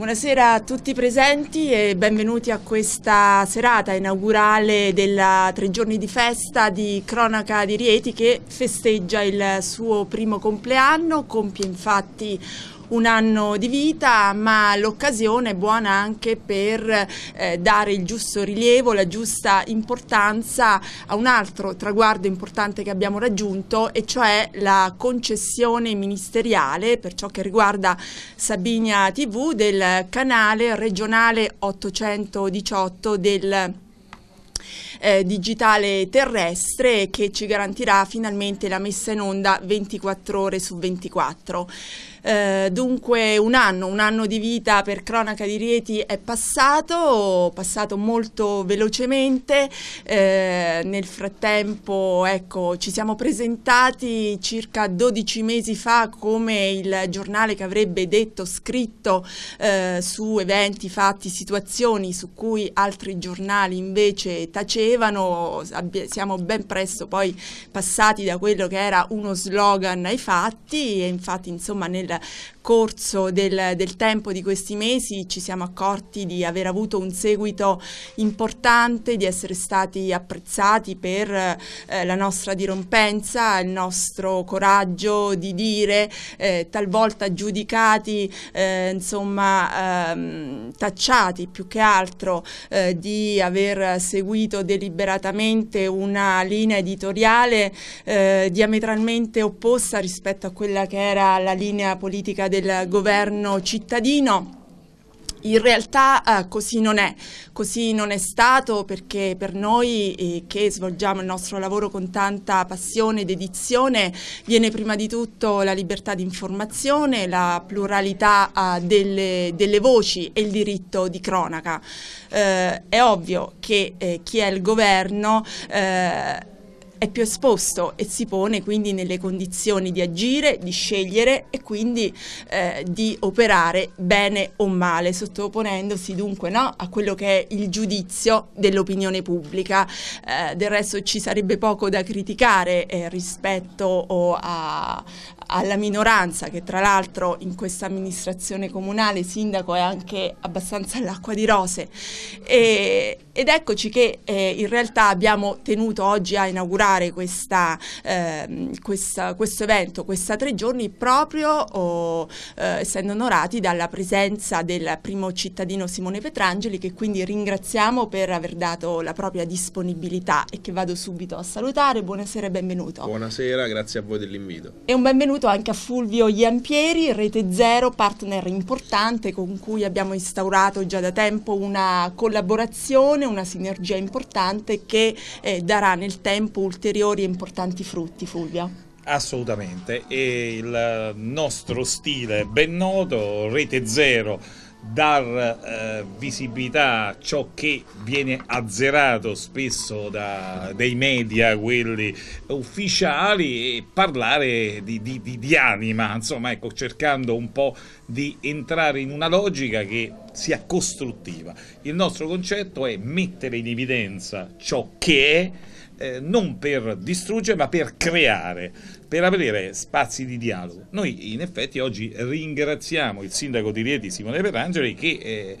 Buonasera a tutti presenti e benvenuti a questa serata inaugurale della tre giorni di festa di Cronaca di Rieti che festeggia il suo primo compleanno, compie infatti un anno di vita, ma l'occasione è buona anche per eh, dare il giusto rilievo, la giusta importanza a un altro traguardo importante che abbiamo raggiunto e cioè la concessione ministeriale per ciò che riguarda Sabinia TV del canale regionale 818 del eh, digitale terrestre che ci garantirà finalmente la messa in onda 24 ore su 24. Eh, dunque un anno, un anno di vita per Cronaca di Rieti è passato, passato molto velocemente, eh, nel frattempo ecco, ci siamo presentati circa 12 mesi fa come il giornale che avrebbe detto, scritto eh, su eventi, fatti, situazioni su cui altri giornali invece tacevano, siamo ben presto poi passati da quello che era uno slogan ai fatti e infatti insomma nel vida corso del, del, tempo di questi mesi ci siamo accorti di aver avuto un seguito importante, di essere stati apprezzati per eh, la nostra dirompenza, il nostro coraggio di dire, eh, talvolta giudicati, eh, insomma ehm, tacciati più che altro eh, di aver seguito deliberatamente una linea editoriale eh, diametralmente opposta rispetto a quella che era la linea politica del governo cittadino in realtà eh, così non è, così non è stato perché per noi eh, che svolgiamo il nostro lavoro con tanta passione ed edizione viene prima di tutto la libertà di informazione, la pluralità eh, delle, delle, voci e il diritto di cronaca. Eh, è ovvio che eh, chi è il governo eh, è più esposto e si pone quindi nelle condizioni di agire, di scegliere e quindi eh, di operare bene o male, sottoponendosi dunque no, a quello che è il giudizio dell'opinione pubblica. Eh, del resto ci sarebbe poco da criticare eh, rispetto a, alla minoranza che tra l'altro in questa amministrazione comunale sindaco è anche abbastanza all'acqua di rose. E, ed eccoci che eh, in realtà abbiamo tenuto oggi a inaugurare organizzare questa, eh, questa, questo evento, questi tre giorni, proprio oh, eh, essendo onorati dalla presenza del primo cittadino Simone Petrangeli, che quindi ringraziamo per aver dato la propria disponibilità e che vado subito a salutare. Buonasera e benvenuto. Buonasera, grazie a voi dell'invito. E un benvenuto anche a Fulvio Iampieri, Rete Zero, partner importante con cui abbiamo instaurato già da tempo una collaborazione, una sinergia importante che eh, darà nel tempo ulteriormente ulteriori e importanti frutti, Fulvia. Assolutamente, e il nostro stile ben noto, rete zero, dar eh, visibilità a ciò che viene azzerato spesso dai media, quelli ufficiali, e parlare di, di, di, di, anima, insomma, ecco, cercando un po' di entrare in una logica che sia costruttiva. Il nostro concetto è mettere in evidenza ciò che è eh, non per distruggere ma per creare, per avere spazi di dialogo. Noi in effetti oggi ringraziamo il sindaco di Rieti Simone Perangeli che eh,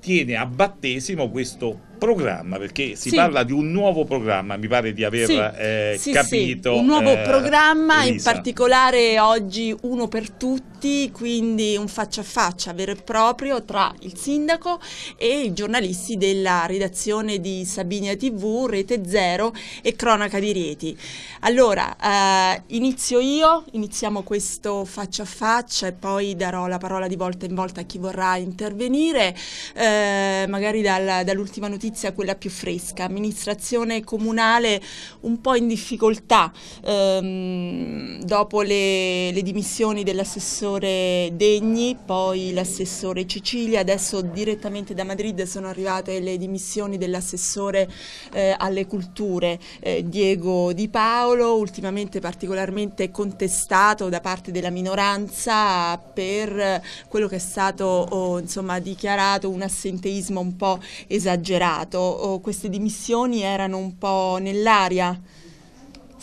tiene a battesimo questo programma, perché si sì. parla di un nuovo programma, mi pare di aver sì. Eh, sì, capito. Un nuovo eh, programma, Elisa. in particolare oggi uno per tutti, quindi un faccia a faccia vero e proprio tra il sindaco e i giornalisti della redazione di Sabinia TV, Rete Zero e Cronaca di Rieti. Allora, eh, inizio io, iniziamo questo faccia a faccia e poi darò la parola di volta in volta a chi vorrà intervenire, eh, magari dal, dall'ultima notizia notizia quella più fresca, amministrazione comunale un po' in difficoltà ehm, dopo le, le dimissioni dell'assessore Degni, poi l'assessore Cecilia, adesso direttamente da Madrid sono arrivate le dimissioni dell'assessore eh, alle culture eh, Diego Di Paolo, ultimamente particolarmente contestato da parte della minoranza per quello che è stato oh, insomma, dichiarato un assenteismo un po' esagerato passato oh, queste dimissioni erano un po' nell'aria?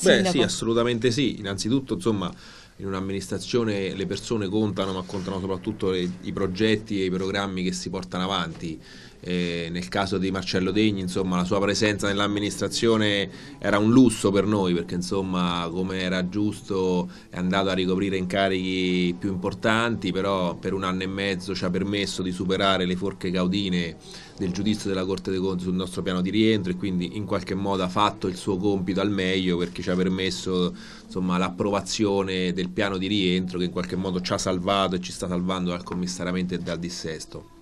Beh sì, assolutamente sì. Innanzitutto, insomma, in un'amministrazione le persone contano, ma contano soprattutto le, i progetti e i programmi che si portano avanti eh, nel caso di Marcello Degni insomma, la sua presenza nell'amministrazione era un lusso per noi perché insomma, come era giusto è andato a ricoprire incarichi più importanti però per un anno e mezzo ci ha permesso di superare le forche caudine del giudizio della Corte dei Conti sul nostro piano di rientro e quindi in qualche modo ha fatto il suo compito al meglio perché ci ha permesso l'approvazione del piano di rientro che in qualche modo ci ha salvato e ci sta salvando dal commissariamento e dal dissesto.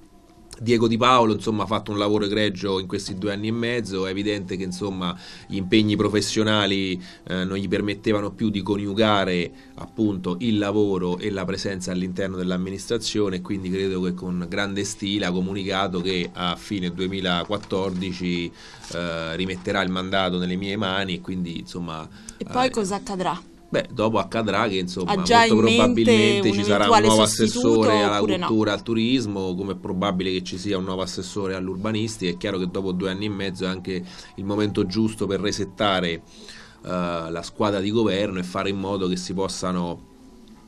Diego Di Paolo insomma, ha fatto un lavoro egregio in questi due anni e mezzo, è evidente che insomma, gli impegni professionali eh, non gli permettevano più di coniugare appunto, il lavoro e la presenza all'interno dell'amministrazione, quindi credo che con grande stile ha comunicato che a fine 2014 eh, rimetterà il mandato nelle mie mani e quindi insomma... E poi eh, cosa accadrà? Beh, dopo accadrà che insomma molto probabilmente ci sarà un nuovo assessore alla cultura, no. al turismo, come è probabile che ci sia un nuovo assessore all'urbanistica. È chiaro che dopo due anni e mezzo è anche il momento giusto per resettare uh, la squadra di governo e fare in modo che si possano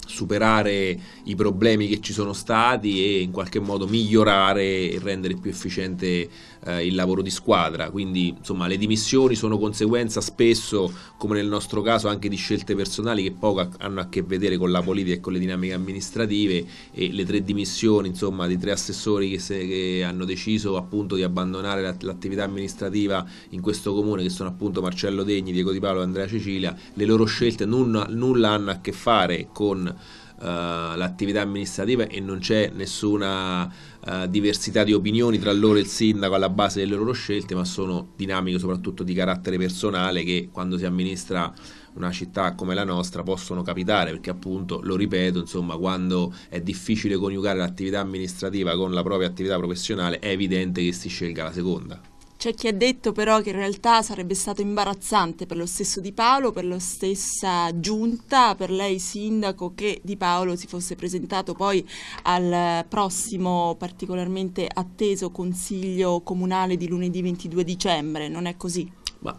superare i problemi che ci sono stati e in qualche modo migliorare e rendere più efficiente eh, il lavoro di squadra, quindi insomma le dimissioni sono conseguenza spesso, come nel nostro caso, anche di scelte personali che poco hanno a che vedere con la politica e con le dinamiche amministrative e le tre dimissioni insomma di tre assessori che, se, che hanno deciso appunto di abbandonare la, l'attività amministrativa in questo comune che sono appunto Marcello Degni, Diego Di Paolo e Andrea Cecilia, le loro scelte nulla, nulla hanno a che fare con eh, l'attività amministrativa e non c'è nessuna eh, diversità di opinioni tra loro e il sindaco alla base delle loro scelte, ma sono dinamiche soprattutto di carattere personale che quando si amministra una città come la nostra possono capitare perché appunto lo ripeto insomma quando è difficile coniugare l'attività amministrativa con la propria attività professionale è evidente che si scelga la seconda c'è chi ha detto però che in realtà sarebbe stato imbarazzante per lo stesso Di Paolo, per la stessa giunta, per lei sindaco, che Di Paolo si fosse presentato poi al prossimo particolarmente atteso consiglio comunale di lunedì 22 dicembre. Non è così? Ma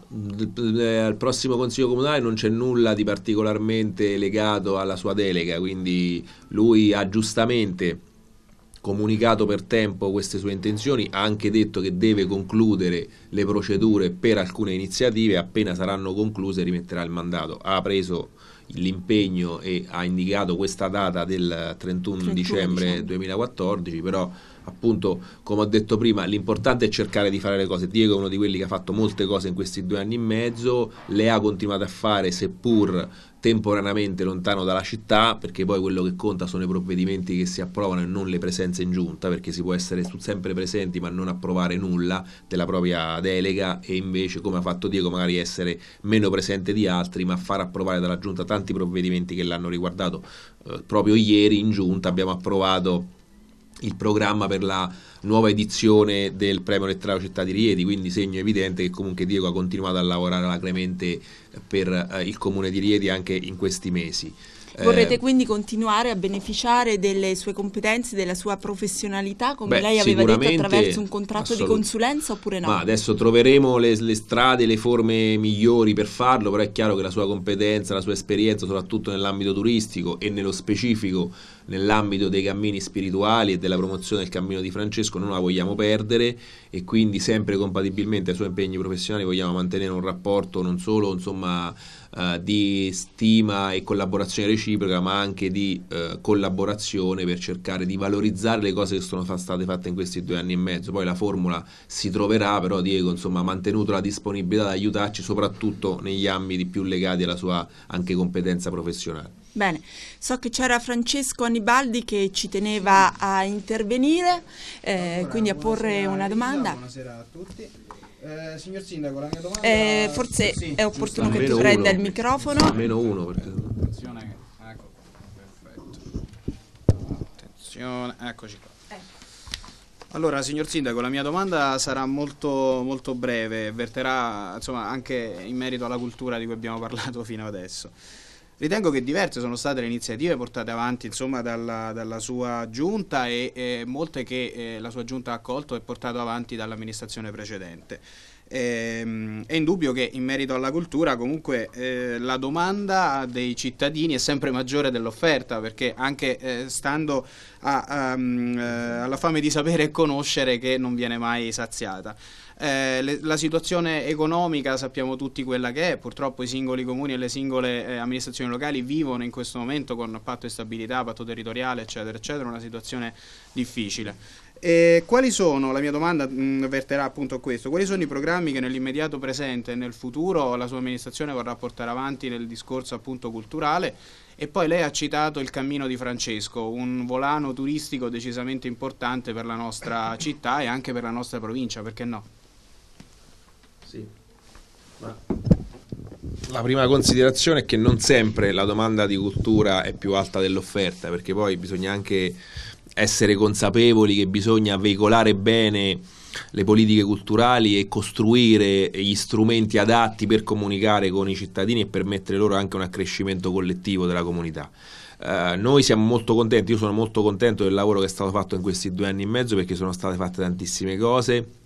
eh, al prossimo Consiglio Comunale non c'è nulla di particolarmente legato alla sua delega, quindi lui ha giustamente comunicato per tempo queste sue intenzioni, ha anche detto che deve concludere le procedure per alcune iniziative, appena saranno concluse rimetterà il mandato. Ha preso l'impegno e ha indicato questa data del 31, 31 dicembre 2014, però appunto, come ho detto prima, l'importante è cercare di fare le cose. Diego è uno di quelli che ha fatto molte cose in questi due anni e mezzo, le ha continuate a fare seppur temporaneamente lontano dalla città, perché poi quello che conta sono i provvedimenti che si approvano e non le presenze in giunta, perché si può essere sempre presenti ma non approvare nulla della propria delega e invece, come ha fatto Diego, magari essere meno presente di altri, ma far approvare dalla giunta tanti provvedimenti che l'hanno riguardato. Eh, proprio ieri in giunta abbiamo approvato il programma per la nuova edizione del premio letterario Città di Rieti, quindi segno evidente che comunque Diego ha continuato a lavorare alacremente per eh, il comune di Rieti anche in questi mesi. Eh, Vorrete eh, quindi continuare a beneficiare delle sue competenze, della sua professionalità, come beh, lei aveva detto, attraverso un contratto di consulenza oppure no? Ma adesso troveremo le, le, strade, le forme migliori per farlo, però è chiaro che la sua competenza, la sua esperienza, soprattutto nell'ambito turistico e nello specifico nell'ambito dei cammini spirituali e della promozione del cammino di Francesco, non la vogliamo perdere e quindi sempre compatibilmente ai suoi impegni professionali vogliamo mantenere un rapporto non solo insomma eh, di stima e collaborazione reciproca, ma anche di eh, collaborazione per cercare di valorizzare le cose che sono state fatte in questi due anni e mezzo. Poi la formula si troverà, però Diego insomma, ha mantenuto la disponibilità ad aiutarci soprattutto negli ambiti più legati alla sua anche competenza professionale. Bene, so che c'era Francesco Anibaldi che ci teneva a intervenire, eh, allora, quindi a porre una domanda. Buonasera a tutti. Eh, signor Sindaco, la mia domanda... Eh, forse sì, è opportuno che tu prenda il microfono. Almeno uno, perché... Attenzione, ecco perfetto. Attenzione, eccoci qua. Ecco. Allora, signor Sindaco, la mia domanda sarà molto, molto breve, verterà insomma, anche in merito alla cultura di cui abbiamo parlato fino adesso. Ritengo che diverse sono state le iniziative portate avanti insomma, dalla, dalla, sua giunta e eh, molte che eh, la sua giunta ha accolto e portato avanti dall'amministrazione precedente. Ehm, è indubbio che in merito alla cultura comunque eh, la domanda dei cittadini è sempre maggiore dell'offerta perché anche eh, stando a, a, um, eh, alla fame di sapere e conoscere che non viene mai saziata. Eh, le, la situazione economica sappiamo tutti quella che è, purtroppo i singoli comuni e le singole eh, amministrazioni locali vivono in questo momento con patto di stabilità, patto territoriale, eccetera, eccetera, una situazione difficile. E quali sono, la mia domanda mh, mm, verterà appunto a questo, quali sono i programmi che nell'immediato presente e nel futuro la sua amministrazione vorrà portare avanti nel discorso appunto culturale e poi lei ha citato il Cammino di Francesco, un volano turistico decisamente importante per la nostra città e anche per la nostra provincia, perché no? Sì. La prima considerazione è che non sempre la domanda di cultura è più alta dell'offerta, perché poi bisogna anche essere consapevoli che bisogna veicolare bene le politiche culturali e costruire gli strumenti adatti per comunicare con i cittadini e permettere loro anche un accrescimento collettivo della comunità. Uh, noi siamo molto contenti, io sono molto contento del lavoro che è stato fatto in questi due anni e mezzo perché sono state fatte tantissime cose,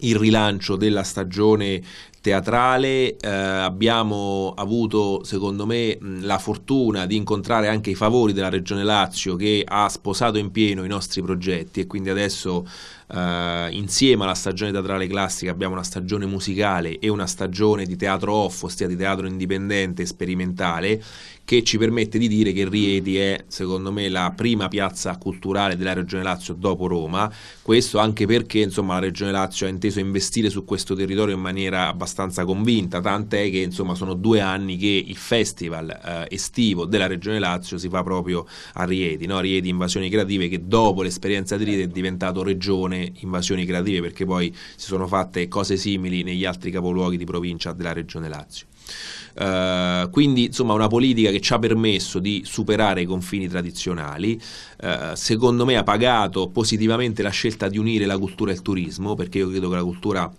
il rilancio della stagione teatrale, eh, abbiamo avuto secondo me la fortuna di incontrare anche i favori della Regione Lazio che ha sposato in pieno i nostri progetti e quindi adesso eh, insieme alla stagione teatrale classica abbiamo una stagione musicale e una stagione di teatro off, ossia di teatro indipendente e sperimentale che ci permette di dire che Rieti è secondo me la prima piazza culturale della Regione Lazio dopo Roma, questo anche perché insomma, la Regione Lazio ha inteso investire su questo territorio in maniera abbastanza convinta, tant'è che insomma, sono due anni che il festival eh, estivo della Regione Lazio si fa proprio a Rieti, no? Rieti Invasioni Creative che dopo l'esperienza di Rieti è diventato Regione Invasioni Creative perché poi si sono fatte cose simili negli altri capoluoghi di provincia della Regione Lazio. Eh, quindi insomma una politica che ci ha permesso di superare i confini tradizionali, uh, secondo me ha pagato positivamente la scelta di unire la cultura e il turismo, perché io credo che la cultura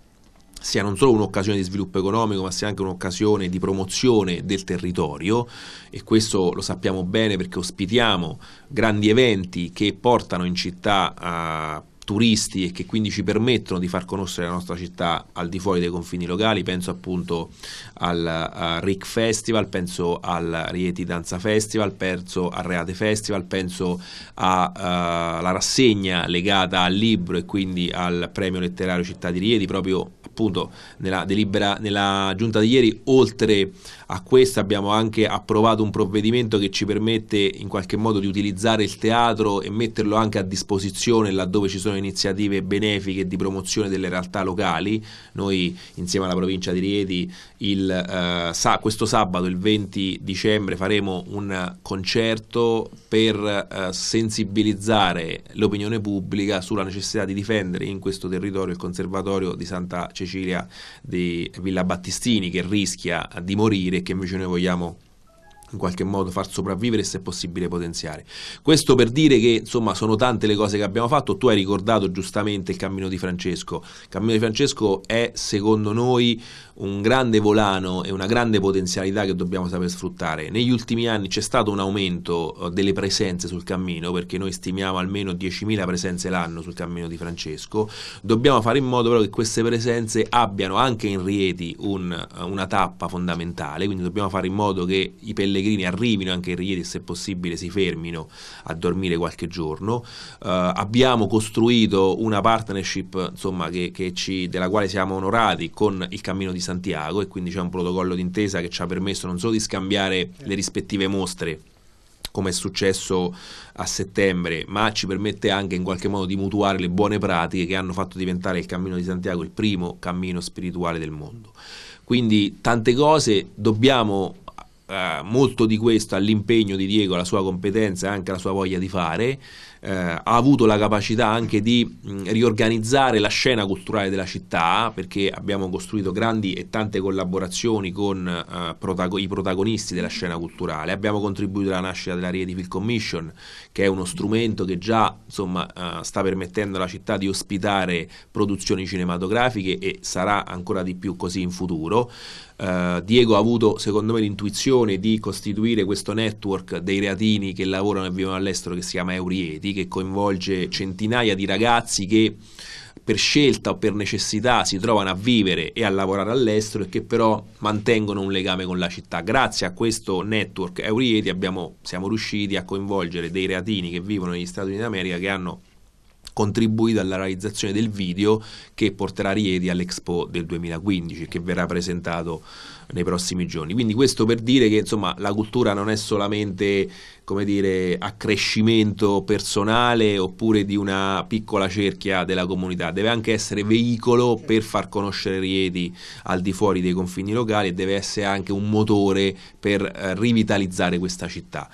sia non solo un'occasione di sviluppo economico, ma sia anche un'occasione di promozione del territorio e questo lo sappiamo bene perché ospitiamo grandi eventi che portano in città uh, turisti e che quindi ci permettono di far conoscere la nostra città al di fuori dei confini locali, penso appunto al uh, Rick Festival, penso al Rieti Danza Festival, penso al Reate Festival, penso alla uh, rassegna legata al libro e quindi al premio letterario Città di Rieti, proprio appunto nella delibera, nella giunta di ieri, oltre a questo abbiamo anche approvato un provvedimento che ci permette in qualche modo di utilizzare il teatro e metterlo anche a disposizione laddove ci sono iniziative benefiche di promozione delle realtà locali. Noi insieme alla provincia di Rieti il il, uh, sa, questo sabato, il 20 dicembre, faremo un concerto per uh, sensibilizzare l'opinione pubblica sulla necessità di difendere in questo territorio il conservatorio di Santa Cecilia di Villa Battistini che rischia di morire e che invece noi vogliamo in qualche modo far sopravvivere e se possibile potenziare. Questo per dire che insomma sono tante le cose che abbiamo fatto, tu hai ricordato giustamente il cammino di Francesco, il cammino di Francesco è secondo noi un grande volano e una grande potenzialità che dobbiamo saper sfruttare. Negli ultimi anni c'è stato un aumento eh, delle presenze sul cammino perché noi stimiamo almeno 10.000 presenze l'anno sul cammino di Francesco, dobbiamo fare in modo però che queste presenze abbiano anche in Rieti un, una tappa fondamentale, quindi dobbiamo fare in modo che i pellegrini pellegrini arrivino anche in Riedi e se possibile si fermino a dormire qualche giorno. Uh, abbiamo costruito una partnership insomma, che, che ci, della quale siamo onorati con il Cammino di Santiago e quindi c'è un protocollo d'intesa che ci ha permesso non solo di scambiare le rispettive mostre come è successo a settembre, ma ci permette anche in qualche modo di mutuare le buone pratiche che hanno fatto diventare il Cammino di Santiago il primo cammino spirituale del mondo. Quindi tante cose dobbiamo eh, molto di questo all'impegno di Diego, alla sua competenza e anche alla sua voglia di fare, eh, ha avuto la capacità anche di mh, riorganizzare la scena culturale della città, perché abbiamo costruito grandi e tante collaborazioni con eh, protago- i protagonisti della scena culturale, abbiamo contribuito alla nascita della Rieti Film Commission che è uno strumento che già insomma, eh, sta permettendo alla città di ospitare produzioni cinematografiche e sarà ancora di più così in futuro. Uh, Diego ha avuto secondo me l'intuizione di costituire questo network dei reatini che lavorano e vivono all'estero che si chiama Eurieti, che coinvolge centinaia di ragazzi che per scelta o per necessità si trovano a vivere e a lavorare all'estero e che però mantengono un legame con la città. Grazie a questo network Eurieti abbiamo, siamo riusciti a coinvolgere dei reatini che vivono negli Stati Uniti d'America che hanno contribuito alla realizzazione del video che porterà Rieti all'Expo del 2015 che verrà presentato nei prossimi giorni. Quindi questo per dire che insomma, la cultura non è solamente dire, accrescimento personale oppure di una piccola cerchia della comunità, deve anche essere veicolo per far conoscere Rieti al di fuori dei confini locali e deve essere anche un motore per eh, rivitalizzare questa città.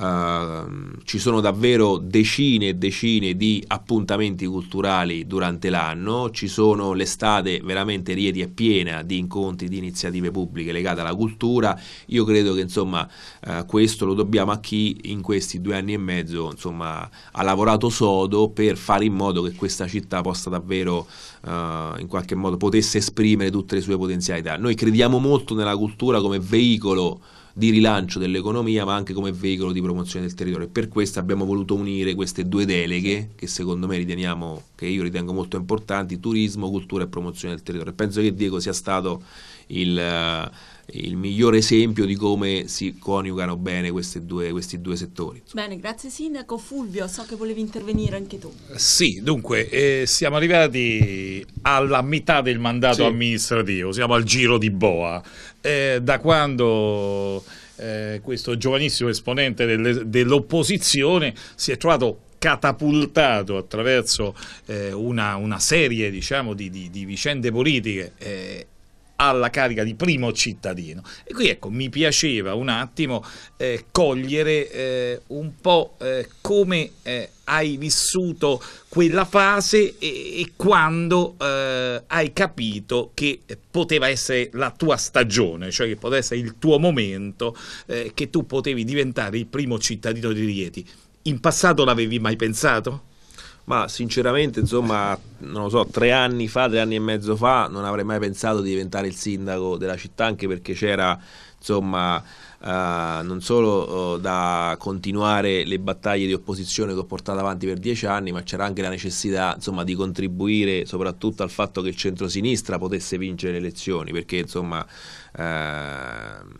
Ehm, ci sono davvero decine e decine di appuntamenti culturali durante l'anno, ci sono l'estate veramente riedi e piena di incontri, di iniziative pubbliche legate alla cultura. Io credo che insomma uh, questo lo dobbiamo a chi in questi due anni e mezzo insomma, ha lavorato sodo per fare in modo che questa città possa davvero uh, in qualche modo potesse esprimere tutte le sue potenzialità. Noi crediamo molto nella cultura come veicolo di rilancio dell'economia ma anche come veicolo di promozione del territorio. Per questo abbiamo voluto unire queste due deleghe che secondo me riteniamo, che io ritengo molto importanti, turismo, cultura e promozione del territorio. Penso che Diego sia stato il eh, il migliore esempio di come si coniugano bene due, questi due settori. Bene, grazie Sindaco. Fulvio, so che volevi intervenire anche tu. Sì, dunque, eh, siamo arrivati alla metà del mandato sì. amministrativo, siamo al giro di boa. Eh, da quando eh, questo giovanissimo esponente delle, dell'opposizione si è trovato catapultato attraverso eh, una, una, serie diciamo, di, di, di, vicende politiche eh, alla carica di primo cittadino. E qui ecco, mi piaceva un attimo eh, cogliere eh, un po' eh, come eh, hai vissuto quella fase e, e quando eh, hai capito che poteva essere la tua stagione, cioè che poteva essere il tuo momento, eh, che tu potevi diventare il primo cittadino di Rieti. In passato l'avevi mai pensato? ma sinceramente insomma non lo so tre anni fa tre anni e mezzo fa non avrei mai pensato di diventare il sindaco della città anche perché c'era insomma Uh, non solo uh, da continuare le battaglie di opposizione che ho portato avanti per dieci anni, ma c'era anche la necessità insomma, di contribuire soprattutto al fatto che il centrosinistra potesse vincere le elezioni, perché insomma uh,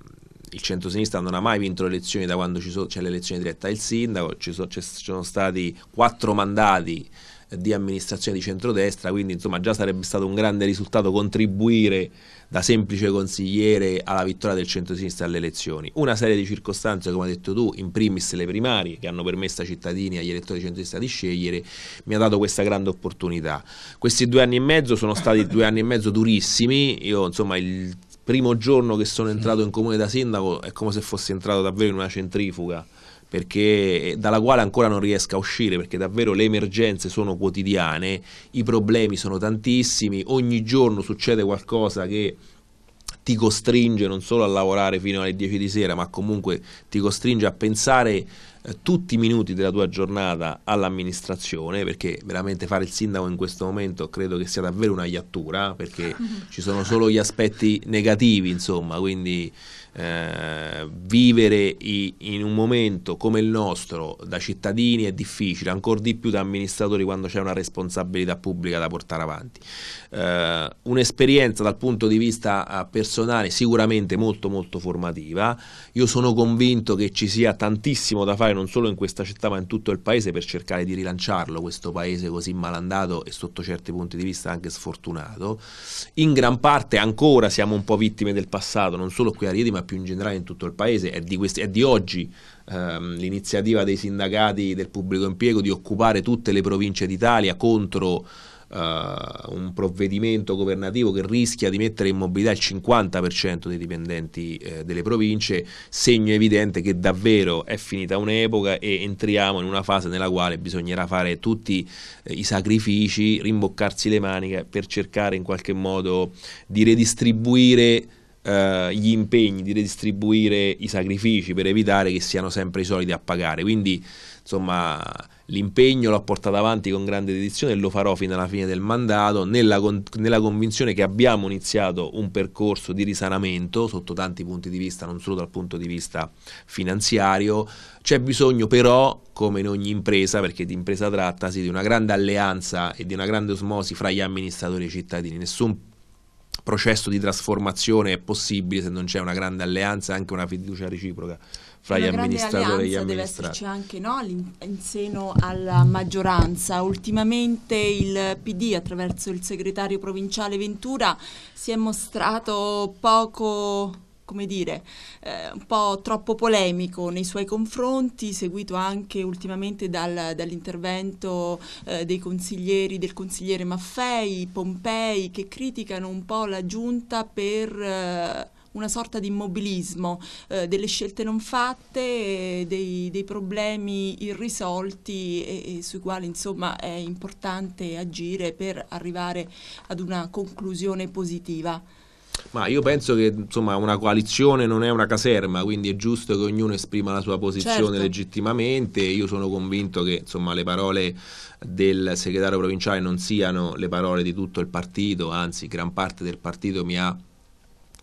il centro centrosinistra non ha mai vinto le elezioni da quando c'è so, l'elezione diretta del sindaco, ci, so, ci sono stati quattro mandati eh, di amministrazione di centrodestra, quindi insomma già sarebbe stato un grande risultato contribuire da semplice consigliere alla vittoria del centro centrosinistra alle elezioni. Una serie di circostanze, come hai detto tu, in primis le primarie, che hanno permesso ai cittadini e agli elettori di centro-sinistra di scegliere, mi ha dato questa grande opportunità. Questi due anni e mezzo sono stati due anni e mezzo durissimi, io insomma il primo giorno che sono entrato in comune da sindaco è come se fossi entrato davvero in una centrifuga perché, eh, dalla quale ancora non riesco a uscire perché davvero le emergenze sono quotidiane, i problemi sono tantissimi, ogni giorno succede qualcosa che ti costringe non solo a lavorare fino alle 10 di sera, ma comunque ti costringe a pensare tutti i minuti della tua giornata all'amministrazione, perché veramente fare il sindaco in questo momento credo che sia davvero una iattura, perché ci sono solo gli aspetti negativi, insomma, quindi eh, vivere i, in un momento come il nostro da cittadini è difficile, ancora di più da amministratori quando c'è una responsabilità pubblica da portare avanti. Eh, un'esperienza dal punto di vista eh, personale sicuramente molto molto formativa, io sono convinto che ci sia tantissimo da fare non solo in questa città ma in tutto il paese per cercare di rilanciarlo, questo paese così malandato e sotto certi punti di vista anche sfortunato. In gran parte ancora siamo un po' vittime del passato, non solo qui a Rieti ma più in generale in tutto il paese, è di, questi, è di oggi ehm, l'iniziativa dei sindacati del pubblico impiego di occupare tutte le province d'Italia contro eh, un provvedimento governativo che rischia di mettere in mobilità il 50% dei dipendenti eh, delle province, segno evidente che davvero è finita un'epoca e entriamo in una fase nella quale bisognerà fare tutti eh, i sacrifici, rimboccarsi le maniche per cercare in qualche modo di redistribuire gli impegni, di redistribuire i sacrifici per evitare che siano sempre i soliti a pagare. Quindi, insomma, l'impegno l'ho portato avanti con grande dedizione e lo farò fino alla fine del mandato nella, nella, convinzione che abbiamo iniziato un percorso di risanamento sotto tanti punti di vista, non solo dal punto di vista finanziario. C'è bisogno però, come in ogni impresa, perché di impresa trattasi, di una grande alleanza e di una grande osmosi fra gli amministratori e i cittadini. Nessun processo di trasformazione è possibile se non c'è una grande alleanza e anche una fiducia reciproca fra gli amministratori e gli amministrati. deve esserci anche no, in seno alla maggioranza. Ultimamente il PD attraverso il segretario provinciale Ventura si è mostrato poco come dire, eh, un po' troppo polemico nei suoi confronti, seguito anche ultimamente dal, dall'intervento eh, dei consiglieri, del consigliere Maffei, Pompei, che criticano un po' la giunta per eh, una sorta di immobilismo, eh, delle scelte non fatte, dei, dei, problemi irrisolti e, e sui quali insomma è importante agire per arrivare ad una conclusione positiva. Ma io penso che insomma, una coalizione non è una caserma, quindi è giusto che ognuno esprima la sua posizione certo. legittimamente. Io sono convinto che insomma, le parole del segretario provinciale non siano le parole di tutto il partito, anzi gran parte del partito mi ha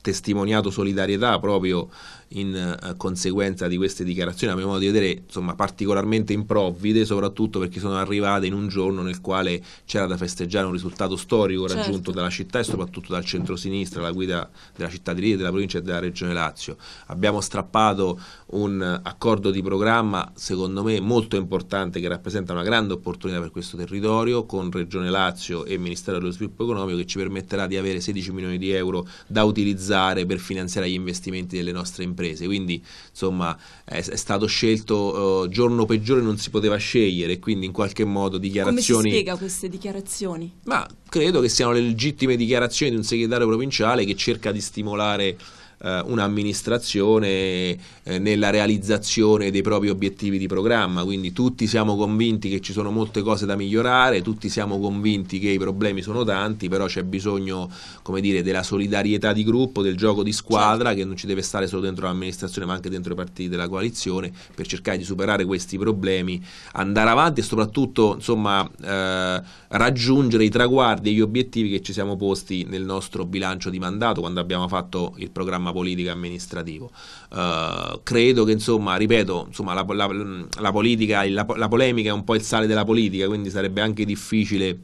testimoniato solidarietà proprio in eh, conseguenza di queste dichiarazioni, a mio modo di vedere, insomma, particolarmente improvvide, soprattutto perché sono arrivate in un giorno nel quale c'era da festeggiare un risultato storico certo. raggiunto dalla città e soprattutto dal centro-sinistra, la guida della città di Rieti, della provincia e della regione Lazio. Abbiamo strappato un accordo di programma, secondo me, molto importante che rappresenta una grande opportunità per questo territorio con Regione Lazio e Ministero dello Sviluppo Economico che ci permetterà di avere 16 milioni di euro da utilizzare per finanziare gli investimenti delle nostre imprese imprese, quindi insomma è, è stato scelto uh, giorno peggiore non si poteva scegliere, quindi in qualche modo dichiarazioni... Come si spiega queste dichiarazioni? Ma credo che siano le legittime dichiarazioni di un segretario provinciale che cerca di stimolare eh, un'amministrazione eh, nella realizzazione dei propri obiettivi di programma, quindi tutti siamo convinti che ci sono molte cose da migliorare, tutti siamo convinti che i problemi sono tanti, però c'è bisogno dire, della solidarietà di gruppo, del gioco di squadra certo. che non ci deve stare solo dentro l'amministrazione ma anche dentro i partiti della coalizione per cercare di superare questi problemi, andare avanti e soprattutto insomma, eh, raggiungere i traguardi e gli obiettivi che ci siamo posti nel nostro bilancio di mandato quando abbiamo fatto il programma politico amministrativo. Uh, eh, credo che, insomma, ripeto, insomma, la, la, la, politica, la polemica è un po' il sale della politica, quindi sarebbe anche difficile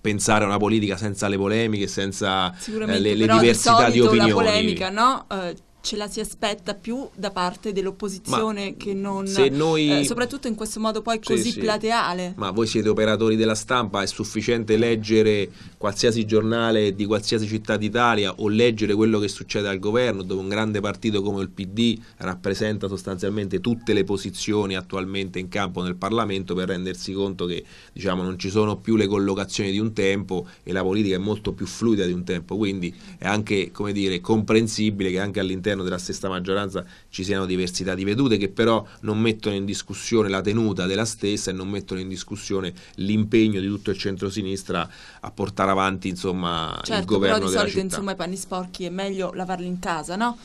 pensare a una politica senza le polemiche, senza eh, le, le diversità di, di opinioni. La polemica, no? Eh, ce la si aspetta più da parte dell'opposizione ma che non... Noi... Eh, soprattutto in questo modo poi così sì. plateale. Ma voi siete operatori della stampa, è sufficiente leggere qualsiasi giornale di qualsiasi città d'Italia o leggere quello che succede al governo, dove un grande partito come il PD rappresenta sostanzialmente tutte le posizioni attualmente in campo nel Parlamento per rendersi conto che diciamo, non ci sono più le collocazioni di un tempo e la politica è molto più fluida di un tempo, quindi è anche come dire, comprensibile che anche all'interno all'interno della stessa maggioranza ci siano diversità di vedute che però non mettono in discussione la tenuta della stessa e non mettono in discussione l'impegno di tutto il centrosinistra a portare avanti insomma, certo, il governo però di solito insomma i panni sporchi è meglio lavarli in casa, no?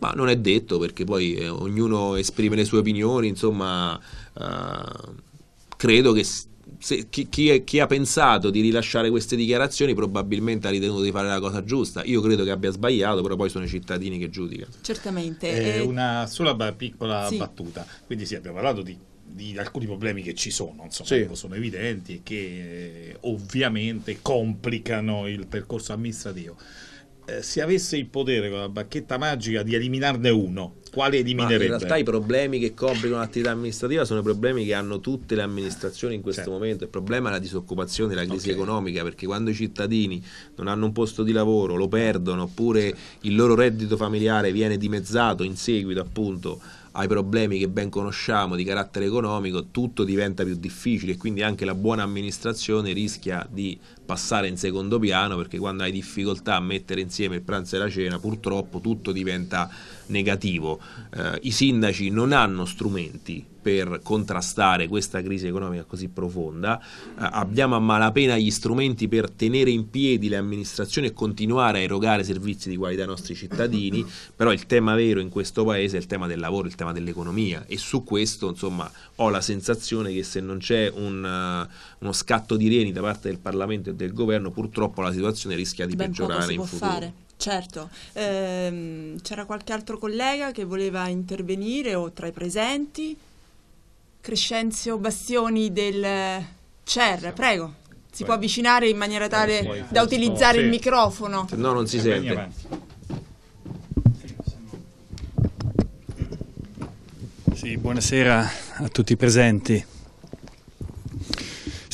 Ma non è detto perché poi eh, ognuno esprime le sue opinioni, insomma eh, credo che se, chi, chi, chi, ha pensato di rilasciare queste dichiarazioni probabilmente ha ritenuto di fare la cosa giusta. Io credo che abbia sbagliato, però poi sono i cittadini che giudicano. Certamente. Eh, e... Eh, una sola piccola sì. battuta. Quindi sì, abbiamo parlato di, di alcuni problemi che ci sono, insomma, sì. Ecco, sono evidenti e che eh, ovviamente complicano il percorso amministrativo eh, se avesse il potere con la bacchetta magica di eliminarne uno, quale eliminerebbe? Ma in realtà i problemi che complicano l'attività amministrativa sono i problemi che hanno tutte le amministrazioni in questo certo. momento. Il problema è la disoccupazione, la crisi okay. economica, perché quando i cittadini non hanno un posto di lavoro, lo perdono, oppure certo. il loro reddito familiare viene dimezzato in seguito appunto ai problemi che ben conosciamo di carattere economico, tutto diventa più difficile e quindi anche la buona amministrazione rischia di passare in secondo piano perché quando hai difficoltà a mettere insieme il pranzo e la cena purtroppo tutto diventa negativo. Eh, I sindaci non hanno strumenti per contrastare questa crisi economica così profonda, eh, abbiamo a malapena gli strumenti per tenere in piedi le amministrazioni e continuare a erogare servizi di qualità ai nostri cittadini, però il tema vero in questo paese è il tema del lavoro, il tema dell'economia e su questo insomma ho la sensazione che se non c'è un, eh, uno scatto di reni da parte del Parlamento e del governo purtroppo la situazione rischia di ben peggiorare in futuro. Fare. Certo, ehm, c'era qualche altro collega che voleva intervenire o tra i presenti? Crescenzio Bastioni del CER, prego, si può avvicinare in maniera tale da utilizzare il microfono. No, non si sente. Sì, buonasera a tutti i presenti.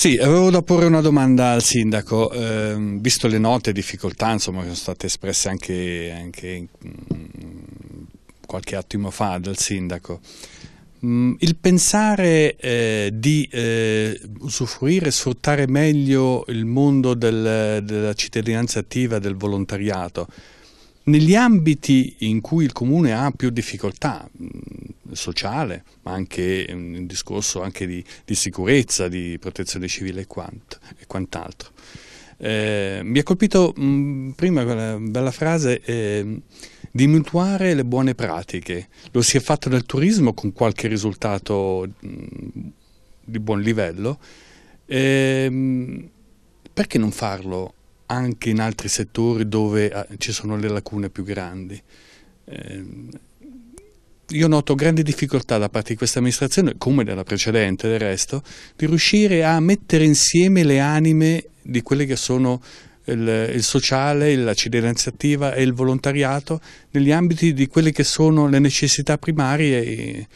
Sì, avevo da porre una domanda al sindaco, eh, visto le note difficoltà insomma, che sono state espresse anche, anche mm, qualche attimo fa dal sindaco, mm, il pensare eh, di eh, usufruire, sfruttare meglio il mondo del, della cittadinanza attiva, del volontariato, negli ambiti in cui il comune ha più difficoltà sociale, ma anche un discorso anche di, di, sicurezza, di protezione civile e, quant, e quant'altro. Eh, mi ha colpito mh, prima quella bella frase eh, di mutuare le buone pratiche. Lo si è fatto nel turismo con qualche risultato mh, di buon livello. Eh, perché non farlo anche in altri settori dove eh, ci sono le lacune più grandi. Ehm, io noto grandi difficoltà da parte di questa amministrazione, come della precedente del resto, di riuscire a mettere insieme le anime di quelle che sono il, il sociale, la cittadinanza attiva e il volontariato negli ambiti di quelle che sono le necessità primarie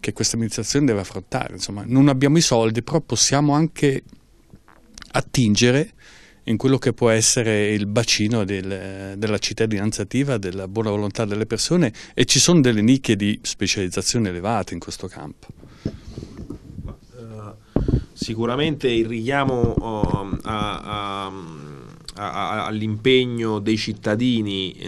che questa amministrazione deve affrontare. Insomma, non abbiamo i soldi, però possiamo anche attingere in quello che può essere il bacino del, della cittadinanza attiva, della buona volontà delle persone e ci sono delle nicchie di specializzazione elevate in questo campo. Eh, sicuramente il richiamo uh, a, a all'impegno dei cittadini e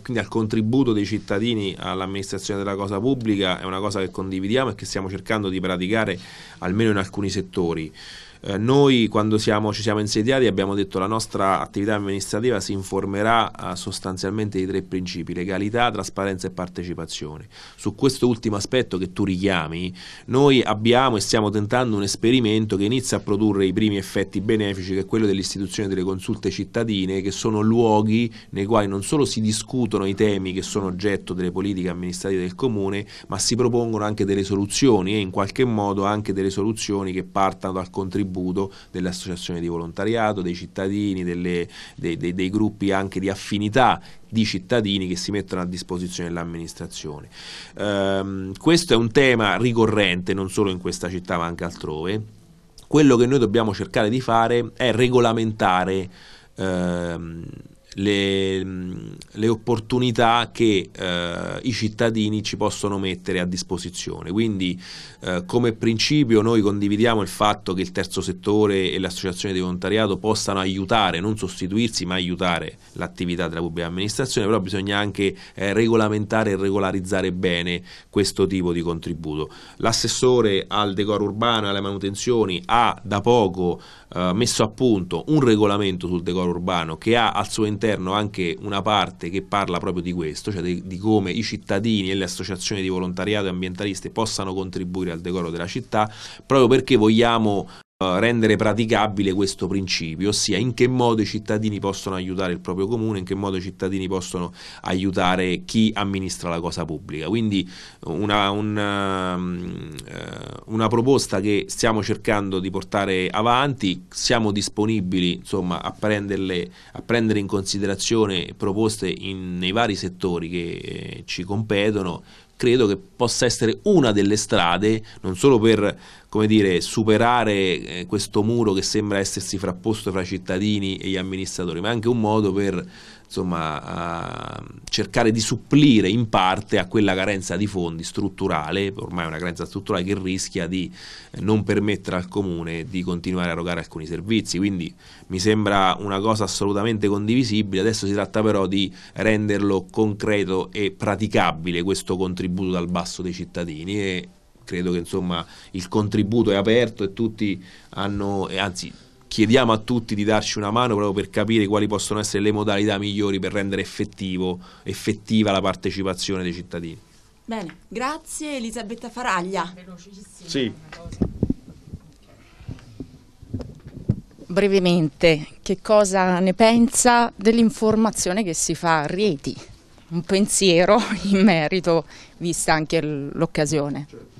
quindi al contributo dei cittadini all'amministrazione della cosa pubblica è una cosa che condividiamo e che stiamo cercando di praticare almeno in alcuni settori. Eh, noi quando siamo, ci siamo insediati abbiamo detto che la nostra attività amministrativa si informerà eh, sostanzialmente di tre principi, legalità, trasparenza e partecipazione. Su questo ultimo aspetto che tu richiami, noi abbiamo e stiamo tentando un esperimento che inizia a produrre i primi effetti benefici, che è quello dell'istituzione delle consulte cittadine, che sono luoghi nei quali non solo si discutono i temi che sono oggetto delle politiche amministrative del comune, ma si propongono anche delle soluzioni e in qualche modo anche delle soluzioni che partano dal contributo contributo delle associazioni di volontariato, dei cittadini, delle, dei, dei, dei gruppi anche di affinità di cittadini che si mettono a disposizione dell'amministrazione. Um, questo è un tema ricorrente non solo in questa città ma anche altrove. Quello che noi dobbiamo cercare di fare è regolamentare ehm, le, mm, le opportunità che eh, i cittadini ci possono mettere a disposizione. Quindi eh, come principio noi condividiamo il fatto che il terzo settore e l'associazione di volontariato possano aiutare, non sostituirsi, ma aiutare l'attività della pubblica amministrazione, però bisogna anche eh, regolamentare e regolarizzare bene questo tipo di contributo. L'assessore al decoro urbano e alle manutenzioni ha da poco eh, messo a punto un regolamento sul decoro urbano che ha al suo interno all'interno anche una parte che parla proprio di questo, cioè di, di come i cittadini e le associazioni di volontariato e ambientaliste possano contribuire al decoro della città, proprio perché vogliamo eh, rendere praticabile questo principio, ossia in che modo i cittadini possono aiutare il proprio comune, in che modo i cittadini possono aiutare chi amministra la cosa pubblica. Quindi una, una, ehm, eh, una proposta che stiamo cercando di portare avanti, siamo disponibili insomma, a, prenderle, a prendere in considerazione proposte in, nei vari settori che eh, ci competono, credo che possa essere una delle strade, non solo per dire, superare eh, questo muro che sembra essersi frapposto fra i cittadini e gli amministratori, ma anche un modo per insomma, cercare di supplire in parte a quella carenza di fondi strutturale, ormai una carenza strutturale che rischia di eh, non permettere al comune di continuare a erogare alcuni servizi, quindi mi sembra una cosa assolutamente condivisibile, adesso si tratta però di renderlo concreto e praticabile questo contributo dal basso dei cittadini e credo che insomma, il contributo è aperto e tutti hanno, anzi chiediamo a tutti di darci una mano proprio per capire quali possono essere le modalità migliori per rendere effettiva la partecipazione dei cittadini. Bene, grazie Elisabetta Faraglia. Velocissima. Sì. Brevemente, che cosa ne pensa dell'informazione che si fa a Rieti? Un pensiero in merito, vista anche l'occasione. Certo.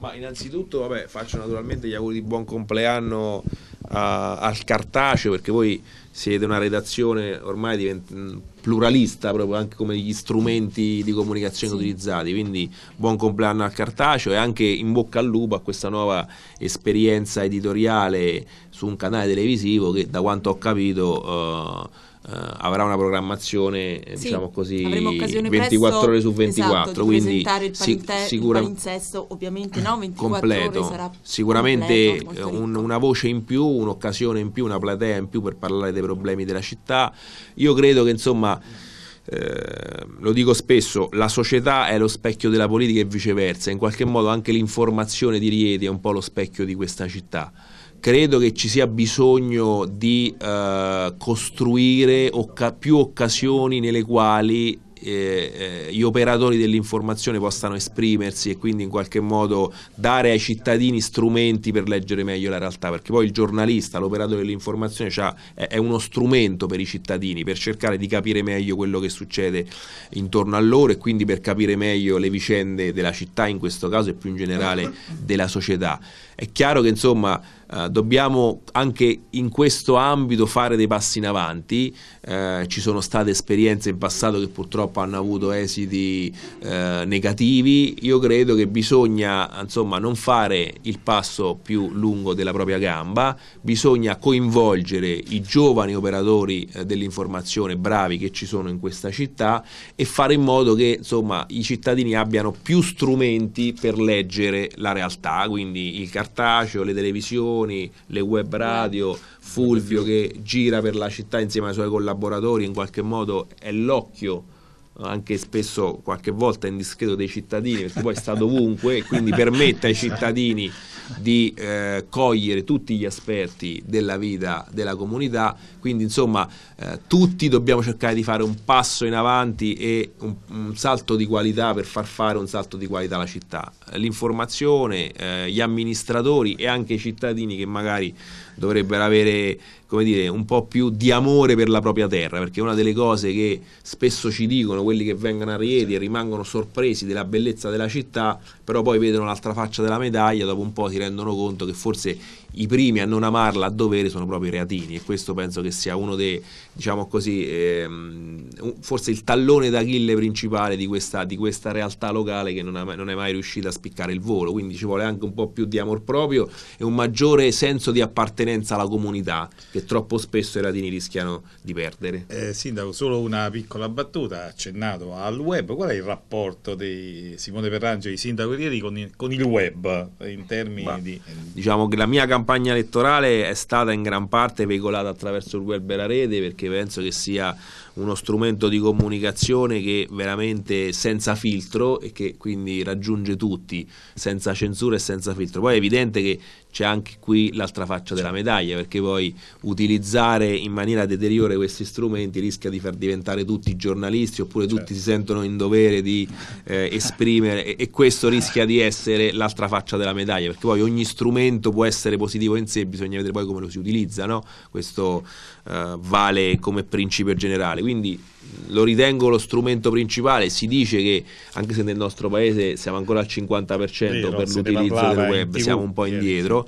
Ma innanzitutto vabbè, faccio naturalmente gli auguri di buon compleanno a, al cartaceo perché voi siete una redazione ormai divent- pluralista proprio anche come gli strumenti di comunicazione sì. utilizzati quindi buon compleanno al cartaceo e anche in bocca al lupo a questa nuova esperienza editoriale su un canale televisivo che da quanto ho capito eh, Uh, avrà una programmazione, eh, sì, diciamo così, 24 presto, ore su 24, esatto, quindi palinte- sicuramente ovviamente no, 24 completo, sicuramente completo, eh, un, una voce in più, un'occasione in più, una platea in più per parlare dei problemi della città. Io credo che insomma eh, lo dico spesso, la società è lo specchio della politica e viceversa, in qualche modo anche l'informazione di Rieti è un po' lo specchio di questa città credo che ci sia bisogno di eh, costruire occa- più occasioni nelle quali eh, eh, gli operatori dell'informazione possano esprimersi e quindi in qualche modo dare ai cittadini strumenti per leggere meglio la realtà, perché poi il giornalista, l'operatore dell'informazione è, è, uno strumento per i cittadini per cercare di capire meglio quello che succede intorno a loro e quindi per capire meglio le vicende della città in questo caso e più in generale della società. È chiaro che insomma eh, dobbiamo anche in questo ambito fare dei passi in avanti, eh, ci sono state esperienze in passato che purtroppo hanno avuto esiti eh, negativi, io credo che bisogna insomma non fare il passo più lungo della propria gamba, bisogna coinvolgere i giovani operatori eh, dell'informazione bravi che ci sono in questa città e fare in modo che insomma i cittadini abbiano più strumenti per leggere la realtà, quindi il cartellino cartaceo, le televisioni, le web radio, Fulvio che gira per la città insieme ai suoi collaboratori, in qualche modo è l'occhio anche spesso qualche volta indiscreto dei cittadini, perché poi sta dovunque e quindi permette ai cittadini di eh, cogliere tutti gli aspetti della vita della comunità, quindi insomma eh, tutti dobbiamo cercare di fare un passo in avanti e un, un, salto di qualità per far fare un salto di qualità alla città. L'informazione, eh, gli amministratori e anche i cittadini che magari dovrebbero avere come dire, un po' più di amore per la propria terra, perché una delle cose che spesso ci dicono quelli che vengono a Rieti e rimangono sorpresi della bellezza della città, però poi vedono l'altra faccia della medaglia, dopo un po' si rendono conto che forse i primi a non amarla a dovere sono proprio i reatini e questo penso che sia uno dei, diciamo così, ehm, forse il tallone d'Achille principale di questa, di questa realtà locale che non, ha, non, è mai riuscita a spiccare il volo, quindi ci vuole anche un po' più di amor proprio e un maggiore senso di appartenenza alla comunità che troppo spesso i reatini rischiano di perdere. Eh, sindaco, solo una piccola battuta, accennato al web, qual è il rapporto di Simone Perrangeli, sindaco di ieri, con, con il web in termini Ma, di... Diciamo che la mia campagna campagna elettorale è stata in gran parte veicolata attraverso il web e la rete perché penso che sia uno strumento di comunicazione che veramente senza filtro e che quindi raggiunge tutti senza censura e senza filtro. Poi è evidente che c'è anche qui l'altra faccia della medaglia perché poi utilizzare in maniera deteriore questi strumenti rischia di far diventare tutti giornalisti oppure certo. tutti si sentono in dovere di eh, esprimere e, e questo rischia di essere l'altra faccia della medaglia perché poi ogni strumento può essere positivo in sé, bisogna vedere poi come lo si utilizza, no? questo eh, vale come principio generale. Quindi lo ritengo lo strumento principale. Si dice che anche se nel nostro paese siamo ancora al 50% Vero, per l'utilizzo del web, TV, siamo un po' indietro.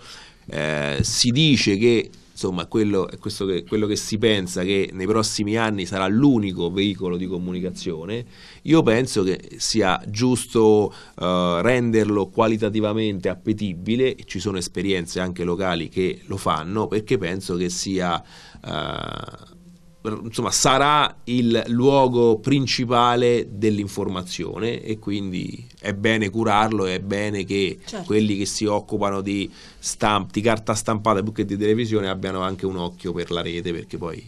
Eh, si dice che insomma quello, che, quello che si pensa che nei prossimi anni sarà l'unico veicolo di comunicazione, io penso che sia giusto eh, renderlo qualitativamente appetibile, ci sono esperienze anche locali che lo fanno perché penso che sia eh, insomma, sarà il luogo principale dell'informazione e quindi è bene curarlo, è bene che certo. quelli che si occupano di, stamp- di carta stampata, book e di televisione abbiano anche un occhio per la rete perché poi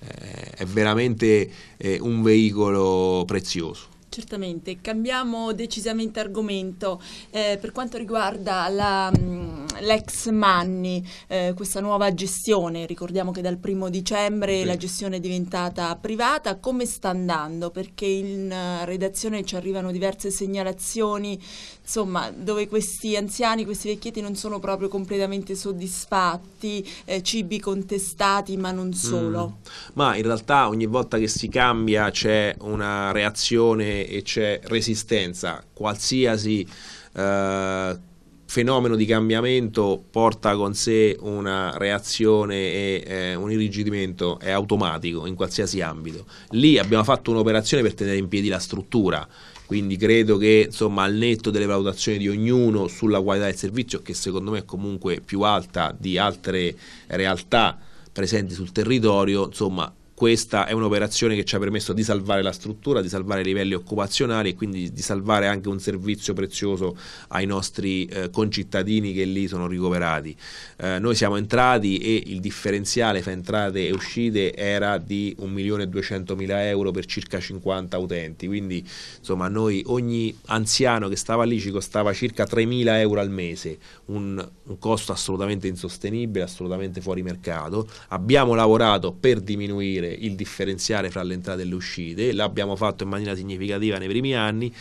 eh, è veramente eh, un veicolo prezioso. Certamente, cambiamo decisamente argomento eh, per quanto riguarda la, mm, l'ex Manni, eh, questa nuova gestione. Ricordiamo che dal primo dicembre sì. la gestione è diventata privata. Come sta andando? Perché in eh, redazione ci arrivano diverse segnalazioni insomma, dove questi anziani, questi vecchietti non sono proprio completamente soddisfatti, eh, cibi contestati, ma non solo. Mm. Ma in realtà ogni volta che si cambia c'è una reazione e c'è resistenza, qualsiasi eh, fenomeno di cambiamento porta con sé una reazione e eh, un irrigidimento, è automatico in qualsiasi ambito. Lì abbiamo fatto un'operazione per tenere in piedi la struttura quindi credo che insomma al netto delle valutazioni di ognuno sulla qualità del servizio che secondo me è comunque più alta di altre realtà presenti sul territorio insomma questa è un'operazione che ci ha permesso di salvare la struttura, di salvare i livelli occupazionali e quindi di salvare anche un servizio prezioso ai nostri eh, concittadini che lì sono ricoverati. Eh, noi siamo entrati e il differenziale fra entrate e uscite era di 1.200.000 euro per circa 50 utenti, quindi insomma noi ogni anziano che stava lì ci costava circa 3.000 euro al mese, un, un costo assolutamente insostenibile, assolutamente fuori mercato. Abbiamo lavorato per diminuire il differenziare fra le entrate e le uscite, l'abbiamo fatto in maniera significativa nei primi anni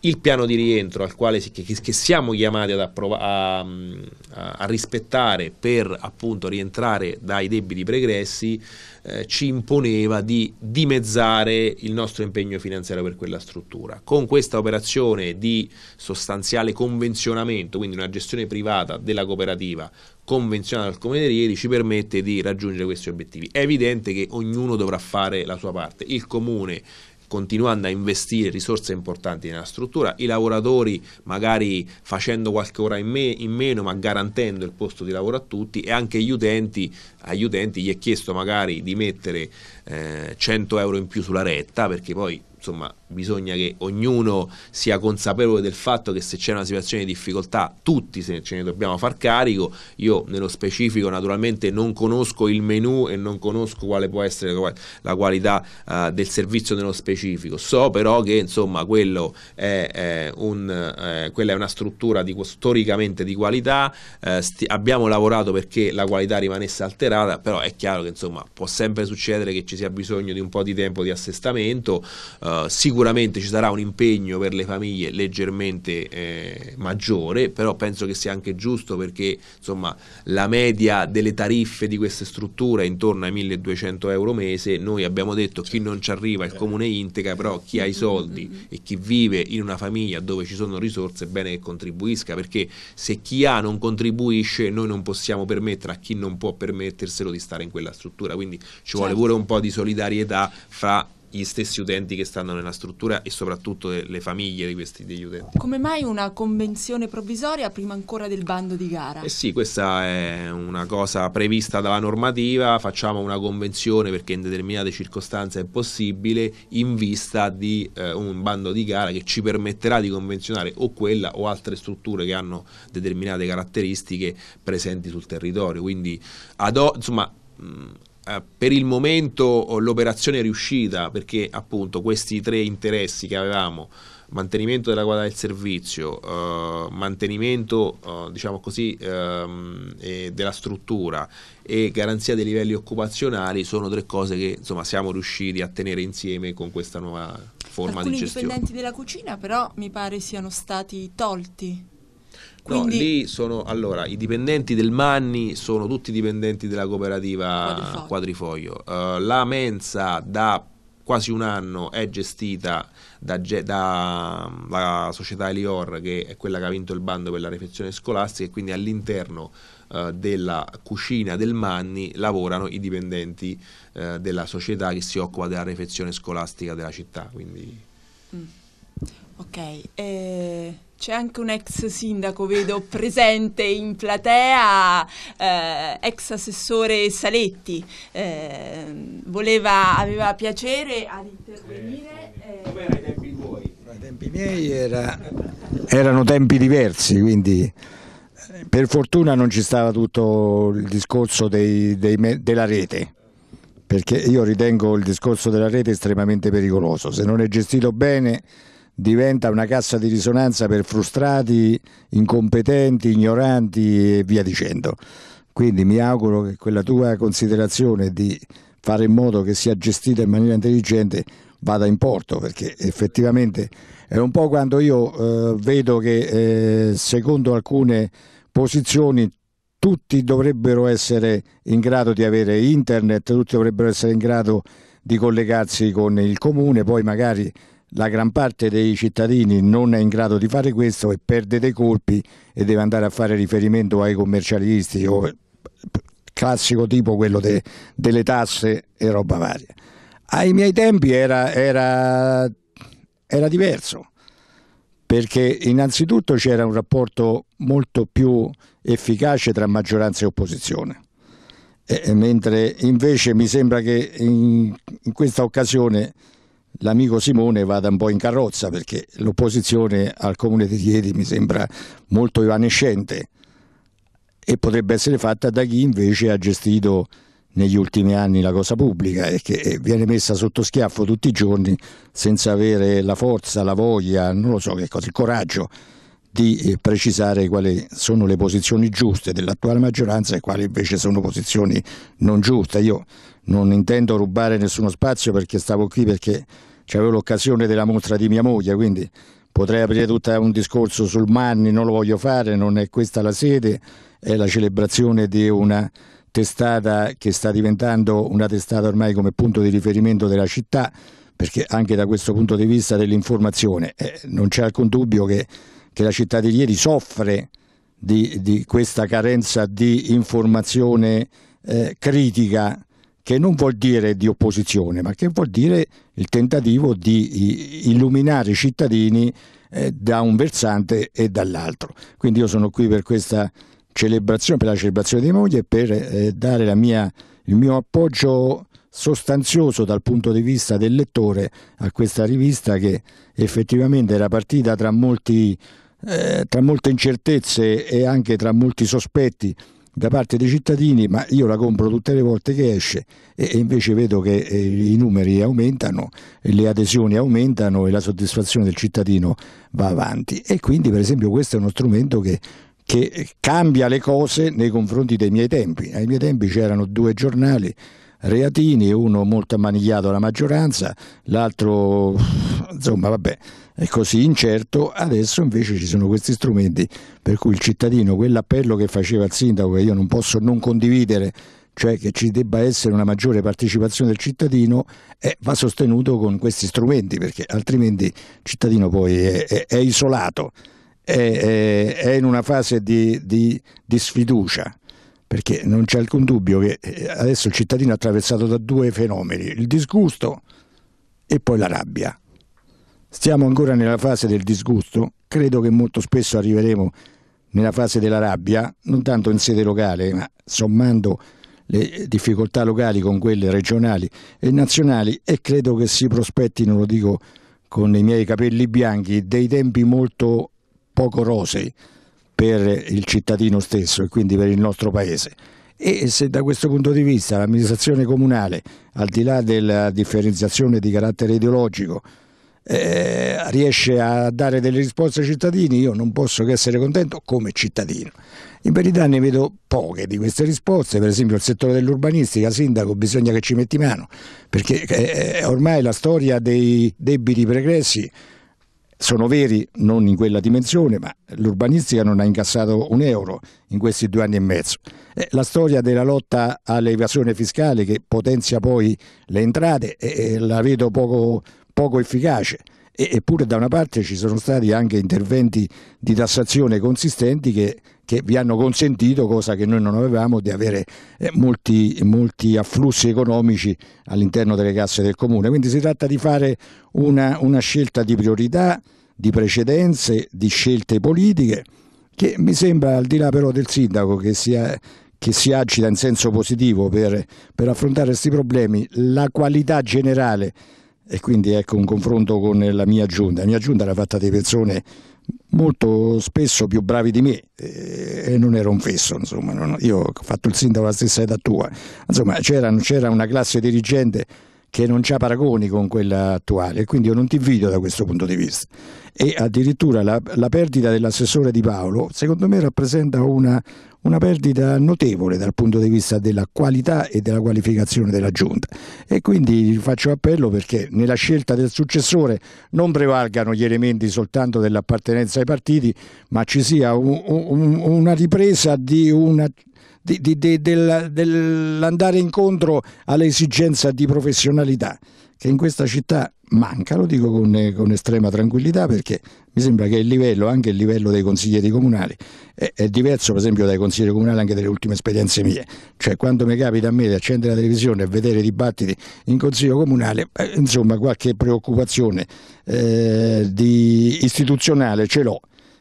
il piano di rientro al quale si, che, che siamo chiamati approva, a, a, rispettare per appunto rientrare dai debiti pregressi eh, ci imponeva di dimezzare il nostro impegno finanziario per quella struttura. Con questa operazione di sostanziale convenzionamento, quindi una gestione privata della cooperativa convenzionata al Comune di Rieti, ci permette di raggiungere questi obiettivi. È evidente che ognuno dovrà fare la sua parte. Il Comune continuando a investire risorse importanti nella struttura, i lavoratori magari facendo qualche ora in, me, in meno ma garantendo il posto di lavoro a tutti e anche gli utenti, agli utenti gli è chiesto magari di mettere eh, 100 euro in più sulla retta perché poi insomma bisogna che ognuno sia consapevole del fatto che se c'è una situazione di difficoltà tutti se ce ne dobbiamo far carico io nello specifico naturalmente non conosco il menu e non conosco quale può essere la qualità uh, del servizio nello specifico so però che insomma quello è, è un, eh, quella è una struttura di, storicamente di qualità eh, sti- abbiamo lavorato perché la qualità rimanesse alterata però è chiaro che insomma può sempre succedere che ci sia bisogno di un po' di tempo di assestamento uh, sicuramente sicuramente ci sarà un impegno per le famiglie leggermente eh, maggiore, però penso che sia anche giusto perché insomma, la media delle tariffe di queste strutture è intorno ai 1200 euro mese, noi abbiamo detto chi non ci arriva è il comune integra, però chi ha i soldi e chi vive in una famiglia dove ci sono risorse è bene che contribuisca, perché se chi ha non contribuisce noi non possiamo permettere a chi non può permetterselo di stare in quella struttura, quindi ci certo. vuole pure un po' di solidarietà fra gli stessi utenti che stanno nella struttura e soprattutto le famiglie di questi, degli utenti. Come mai una convenzione provvisoria prima ancora del bando di gara? Eh sì, questa è una cosa prevista dalla normativa, facciamo una convenzione perché in determinate circostanze è possibile in vista di eh, un bando di gara che ci permetterà di convenzionare o quella o altre strutture che hanno determinate caratteristiche presenti sul territorio. Quindi ad, insomma, eh, per il momento oh, l'operazione è riuscita perché appunto questi tre interessi che avevamo, mantenimento della qualità del servizio, eh, mantenimento eh, diciamo così, eh, della struttura e garanzia dei livelli occupazionali sono tre cose che insomma, siamo riusciti a tenere insieme con questa nuova forma Alcuni di gestione. Alcuni dipendenti della cucina però mi pare siano stati tolti quindi... No, lì sono allora i dipendenti del Manni sono tutti dipendenti della cooperativa Quadrifoglio. Quadrifoglio. Uh, la mensa da quasi un anno è gestita dalla mm, società Elior che è quella che ha vinto il bando per la refezione scolastica e quindi all'interno eh, della cucina del Manni lavorano i dipendenti uh, della società che si occupa della refezione scolastica della città. Quindi... Mm. Ok, eh, c'è anche un ex sindaco, vedo, presente in platea, eh, ex assessore Saletti. Eh, voleva, aveva piacere ad intervenire. Eh, eh, Come erano i tempi tuoi? I tempi miei era, erano tempi diversi, quindi eh, per fortuna non ci stava tutto il discorso dei, dei, della rete perché io ritengo il discorso della rete estremamente pericoloso, se non è gestito bene diventa una cassa di risonanza per frustrati, incompetenti, ignoranti e via dicendo. Quindi mi auguro che quella tua considerazione di fare in modo che sia gestita in maniera intelligente vada in porto, perché effettivamente è un po' quando io eh, vedo che eh, secondo alcune posizioni tutti dovrebbero essere in grado di avere internet, tutti dovrebbero essere in grado di collegarsi con il comune, poi magari la gran parte dei cittadini non è in grado di fare questo e perde dei colpi e deve andare a fare riferimento ai commercialisti o eh, classico tipo quello de, delle tasse e roba varia. Ai miei tempi era, era, era diverso perché innanzitutto c'era un rapporto molto più efficace tra maggioranza e opposizione. E, mentre invece mi sembra che in, in questa occasione l'amico Simone vada un po' in carrozza perché l'opposizione al comune di Chieti mi sembra molto evanescente e potrebbe essere fatta da chi invece ha gestito negli ultimi anni la cosa pubblica e che eh, viene messa sotto schiaffo tutti i giorni senza avere la forza, la voglia, non lo so che cosa, il coraggio di eh, precisare quali sono le posizioni giuste dell'attuale maggioranza e quali invece sono posizioni non giuste. Io non intendo rubare nessuno spazio perché stavo qui perché c'avevo l'occasione della mostra di mia moglie, quindi potrei aprire tutto un discorso sul Manni, non lo voglio fare, non è questa la sede, è la celebrazione di una testata che sta diventando una testata ormai come punto di riferimento della città, perché anche da questo punto di vista dell'informazione eh, non c'è alcun dubbio che, che, la città di ieri soffre di, di questa carenza di informazione eh, critica che non vuol dire di opposizione, ma che vuol dire il tentativo di illuminare i cittadini eh, da un versante e dall'altro. Quindi io sono qui per questa celebrazione, per la celebrazione di moglie e per eh, dare mia, il mio appoggio sostanzioso dal punto di vista del lettore a questa rivista che effettivamente era partita tra, molti, eh, tra molte incertezze e anche tra molti sospetti da parte dei cittadini, ma io la compro tutte le volte che esce e, invece vedo che eh, i numeri aumentano, le adesioni aumentano e la soddisfazione del cittadino va avanti. E quindi per esempio questo è uno strumento che che cambia le cose nei confronti dei miei tempi. Ai miei tempi c'erano due giornali, Reatini, uno molto ammanigliato alla maggioranza, l'altro insomma vabbè è così incerto, adesso invece ci sono questi strumenti per cui il cittadino, quell'appello che faceva il sindaco che io non posso non condividere, cioè che ci debba essere una maggiore partecipazione del cittadino, eh, va sostenuto con questi strumenti perché altrimenti il cittadino poi è, è, è isolato, è, è, in una fase di, di, di sfiducia perché non c'è alcun dubbio che eh, adesso il cittadino è attraversato da due fenomeni, il disgusto e poi la rabbia. Stiamo ancora nella fase del disgusto, credo che molto spesso arriveremo nella fase della rabbia, non tanto in sede locale, ma sommando le difficoltà locali con quelle regionali e nazionali e credo che si prospettino, lo dico con i miei capelli bianchi, dei tempi molto poco rosei per il cittadino stesso e quindi per il nostro paese. E se da questo punto di vista l'amministrazione comunale, al di là della differenziazione di carattere ideologico, eh, riesce a dare delle risposte ai cittadini, io non posso che essere contento come cittadino. In verità ne vedo poche di queste risposte, per esempio il settore dell'urbanistica, sindaco, bisogna che ci metti mano, perché eh, ormai la storia dei debiti pregressi sono veri non in quella dimensione, ma l'urbanistica non ha incassato un euro in questi due anni e mezzo. Eh, la storia della lotta all'evasione fiscale che potenzia poi le entrate eh, eh, la vedo poco, poco efficace e, eppure da una parte ci sono stati anche interventi di tassazione consistenti che, che vi hanno consentito, cosa che noi non avevamo, di avere eh, molti, molti, afflussi economici all'interno delle casse del comune. Quindi si tratta di fare una, una scelta di priorità, di precedenze, di scelte politiche che mi sembra al di là però del sindaco che sia che si agita in senso positivo per, per affrontare questi problemi, la qualità generale e quindi ecco un confronto con la mia giunta. La mia giunta era fatta di persone molto spesso più bravi di me eh, e non era un fesso, insomma, io ho fatto il sindaco la stessa età tua, insomma c'era una classe dirigente che non c'ha paragoni con quella attuale, quindi io non ti invito da questo punto di vista. E addirittura la, la perdita dell'assessore Di Paolo, secondo me, rappresenta una, una, perdita notevole dal punto di vista della qualità e della qualificazione della Giunta. E quindi faccio appello perché nella scelta del successore non prevalgano gli elementi soltanto dell'appartenenza ai partiti, ma ci sia un, un, una ripresa di una di, di, di, del, dell'andare incontro all'esigenza di professionalità che in questa città manca, lo dico con, con, estrema tranquillità perché mi sembra che il livello, anche il livello dei consiglieri comunali, è, è, diverso per esempio dai consiglieri comunali anche delle ultime esperienze mie, cioè quando mi capita a me di accendere la televisione e vedere i dibattiti in consiglio comunale, eh, insomma qualche preoccupazione eh, di, istituzionale ce l'ho.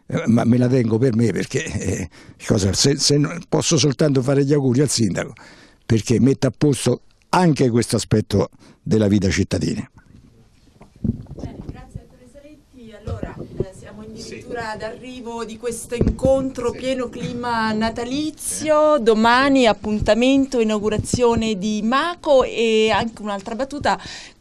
Eh, ma me la tengo per me perché eh, cosa, se, se non, posso soltanto fare gli auguri al sindaco perché metta a posto anche questo aspetto della vita cittadina. grazie dottore Saletti. Allora, eh, siamo addirittura sì. d'arrivo di questo incontro pieno clima natalizio. Domani appuntamento, inaugurazione di Maco e anche un'altra battuta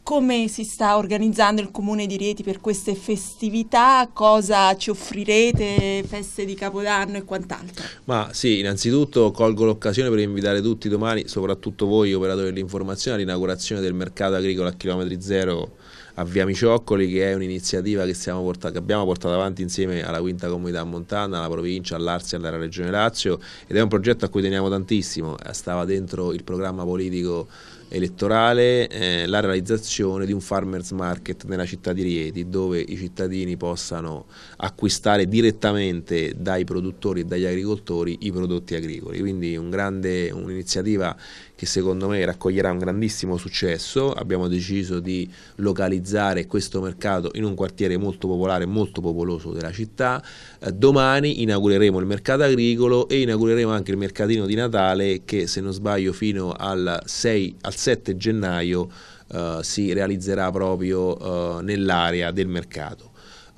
come si sta organizzando il comune di Rieti per queste festività? Cosa ci offrirete? Feste di Capodanno e quant'altro? Ma sì, innanzitutto colgo l'occasione per invitare tutti domani, soprattutto voi operatori dell'informazione, all'inaugurazione del mercato agricolo a chilometri zero a Via Micioccoli che è un'iniziativa che, che, abbiamo portato avanti insieme alla quinta comunità montana, alla provincia, all'Arsia, e alla regione Lazio ed è un progetto a cui teniamo tantissimo, stava dentro il programma politico elettorale eh, la realizzazione di un farmers market nella città di Rieti dove i cittadini possano acquistare direttamente dai produttori e dagli agricoltori i prodotti agricoli. Quindi un'iniziativa che secondo me raccoglierà un grandissimo successo. Abbiamo deciso di localizzare questo mercato in un quartiere molto popolare, molto popoloso della città. Eh, domani inaugureremo il mercato agricolo e inaugureremo anche il mercatino di Natale che se non sbaglio fino al, 6, al 7 gennaio eh, si realizzerà proprio eh, nell'area del mercato.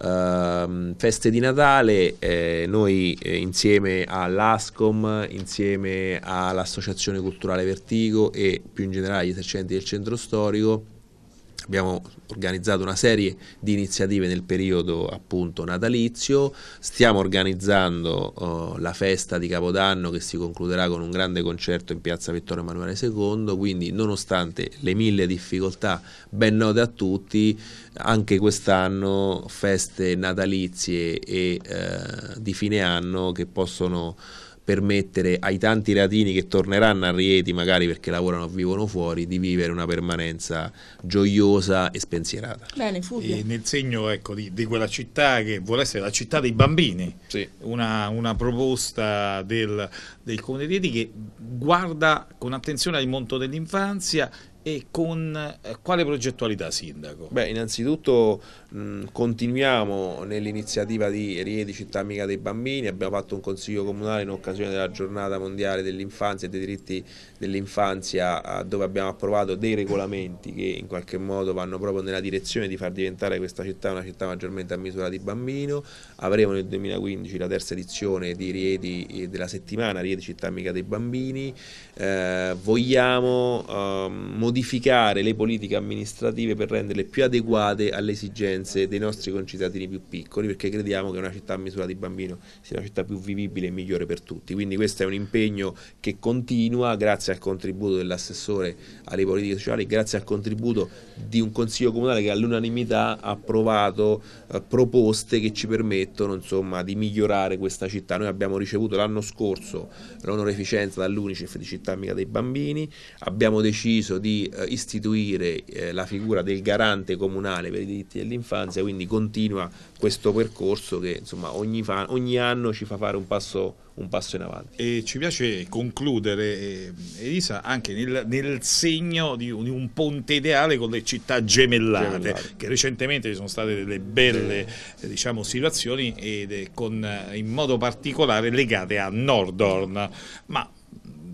Uh, feste di Natale, eh, noi eh, insieme all'ASCOM, insieme all'Associazione Culturale Vertigo e più in generale agli esercenti del centro storico abbiamo organizzato una serie di iniziative nel periodo appunto natalizio, stiamo organizzando uh, la festa di Capodanno che si concluderà con un grande concerto in piazza Vittorio Emanuele II, quindi nonostante le mille difficoltà ben note a tutti, anche quest'anno feste natalizie e uh, di fine anno che possono permettere ai tanti reatini che torneranno a Rieti, magari perché lavorano o vivono fuori, di vivere una permanenza gioiosa e spensierata. Bene, e nel segno ecco, di, di, quella città che vuole essere la città dei bambini, sì. una, una, proposta del, del Comune di Rieti che guarda con attenzione al mondo dell'infanzia e con eh, quale progettualità sindaco? Beh, innanzitutto mh, continuiamo nell'iniziativa di Riedi Città Amica dei Bambini, abbiamo fatto un consiglio comunale in occasione della giornata mondiale dell'infanzia e dei diritti dell'infanzia dove abbiamo approvato dei regolamenti che in qualche modo vanno proprio nella direzione di far diventare questa città una città maggiormente a misura di bambino. Avremo nel 2015 la terza edizione di Riedi, eh, della settimana Riedi Città Amica dei Bambini. Eh, vogliamo eh, modificare le politiche amministrative per renderle più adeguate alle esigenze dei nostri concittadini più piccoli perché crediamo che una città a misura di bambino sia una città più vivibile e migliore per tutti. Quindi questo è un impegno che continua grazie grazie al contributo dell'assessore alle politiche sociali, grazie al contributo di un consiglio comunale che all'unanimità ha approvato eh, proposte che ci permettono insomma, di migliorare questa città. Noi abbiamo ricevuto l'anno scorso l'onoreficenza dall'Unicef di Città Amica dei Bambini, abbiamo deciso di eh, istituire eh, la figura del garante comunale per i diritti dell'infanzia, quindi continua questo percorso che insomma, ogni, fa, ogni, anno ci fa fare un passo, un passo, in avanti. E ci piace concludere, eh, Elisa, anche nel, nel segno di un, di un, ponte ideale con le città gemellate, gemellate. che recentemente ci sono state delle belle eh. diciamo, situazioni ed, con, eh, in modo particolare legate a Nordorn. Ma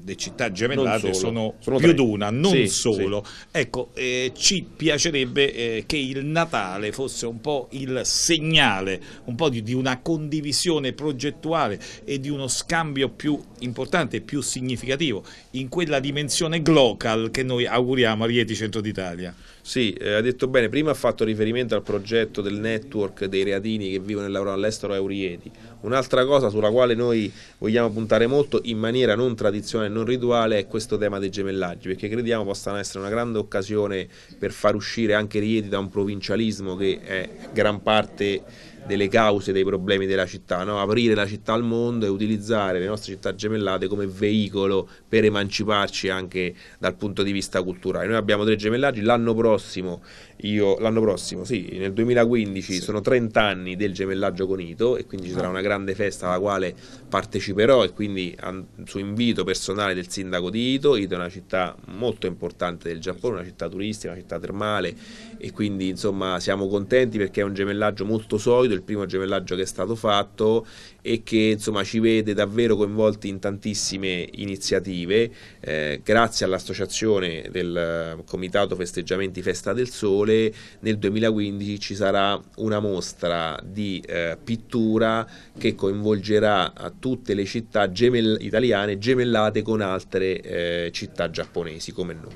le città gemellate sono, sono, più di una, non sì, solo. Sì. Ecco, eh, ci piacerebbe eh, che il Natale fosse un po' il segnale, un po' di, di, una condivisione progettuale e di uno scambio più importante, più significativo in quella dimensione global che noi auguriamo a Rieti Centro d'Italia. Sì, eh, ha detto bene, prima ha fatto riferimento al progetto del network dei reatini che vivono e lavorano all'estero a eurieti. Un'altra cosa sulla quale noi vogliamo puntare molto in maniera non tradizionale e non rituale è questo tema dei gemellaggi, perché crediamo possano essere una grande occasione per far uscire anche Rieti da un provincialismo che è gran parte delle cause dei problemi della città, no? aprire la città al mondo e utilizzare le nostre città gemellate come veicolo per emanciparci anche dal punto di vista culturale. Noi abbiamo tre gemellaggi, l'anno prossimo io l'anno prossimo, sì, nel 2015 sì. sono 30 anni del gemellaggio con Ito e quindi ci sarà ah. una grande festa alla quale parteciperò e quindi an- su invito personale del sindaco di Ito, Ito è una città molto importante del Giappone, una città turistica, una città termale e quindi insomma siamo contenti perché è un gemellaggio molto solido, il primo gemellaggio che è stato fatto e che insomma, ci vede davvero coinvolti in tantissime iniziative. Eh, grazie all'associazione del eh, Comitato Festeggiamenti Festa del Sole nel 2015 ci sarà una mostra di eh, pittura che coinvolgerà eh, tutte le città gemell italiane gemellate con altre eh, città giapponesi come noi.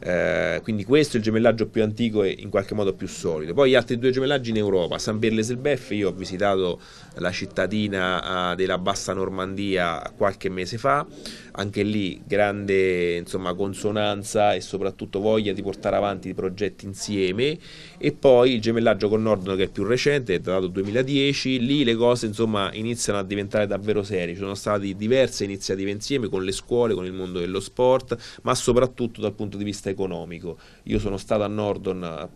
Eh, quindi questo è il gemellaggio più antico e in qualche modo più solido. Poi gli altri due gemellaggi in Europa, San Berles e il io ho visitato la cittadina eh, della Bassa Normandia qualche mese fa, anche lì grande insomma, consonanza e soprattutto voglia di portare avanti i progetti insieme e poi il gemellaggio con Nordon che è più recente, è datato 2010, lì le cose insomma, iniziano a diventare davvero serie, ci sono state diverse iniziative insieme con le scuole, con il mondo dello sport, ma soprattutto dal punto di vista economico. Io sono stato a Nordon eh,